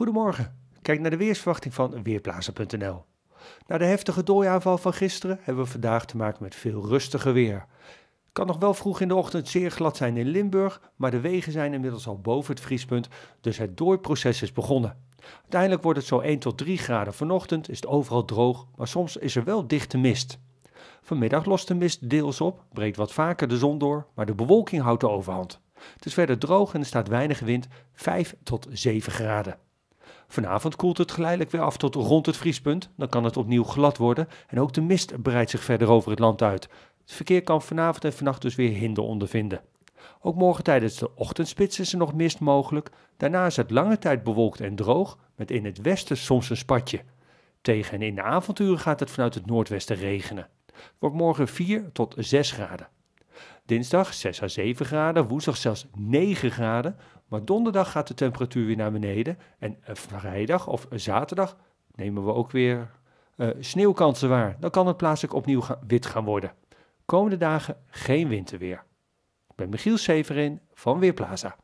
Goedemorgen. Kijk naar de weersverwachting van Weerplaza.nl. Na de heftige dooiaanval van gisteren hebben we vandaag te maken met veel rustiger weer. Het kan nog wel vroeg in de ochtend zeer glad zijn in Limburg, maar de wegen zijn inmiddels al boven het vriespunt, dus het dooiproces is begonnen. Uiteindelijk wordt het zo 1 tot 3 graden vanochtend, is het overal droog, maar soms is er wel dichte mist. Vanmiddag lost de mist deels op, breekt wat vaker de zon door, maar de bewolking houdt de overhand. Het is verder droog en er staat weinig wind, 5 tot 7 graden. Vanavond koelt het geleidelijk weer af tot rond het vriespunt. Dan kan het opnieuw glad worden en ook de mist breidt zich verder over het land uit. Het verkeer kan vanavond en vannacht dus weer hinder ondervinden. Ook morgen tijdens de ochtendspits is er nog mist mogelijk. Daarna is het lange tijd bewolkt en droog, met in het westen soms een spatje. Tegen en in de avonduren gaat het vanuit het noordwesten regenen. Het wordt morgen 4 tot 6 graden. Dinsdag 6 à 7 graden, woensdag zelfs 9 graden. Maar donderdag gaat de temperatuur weer naar beneden. En eh, vrijdag of eh, zaterdag nemen we ook weer eh, sneeuwkansen waar. Dan kan het plaatselijk opnieuw wit gaan worden. Komende dagen geen winterweer. Ik ben Michiel Severin van Weerplaza.